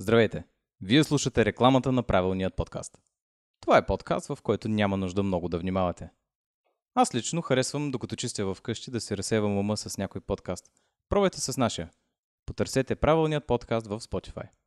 Здравейте! Вие слушате рекламата на правилният подкаст. Това е подкаст, в който няма нужда много да внимавате. Аз лично харесвам, докато чистя вкъщи, да си разсевам ума с някой подкаст. Пробайте с нашия. Потърсете правилният подкаст в Spotify.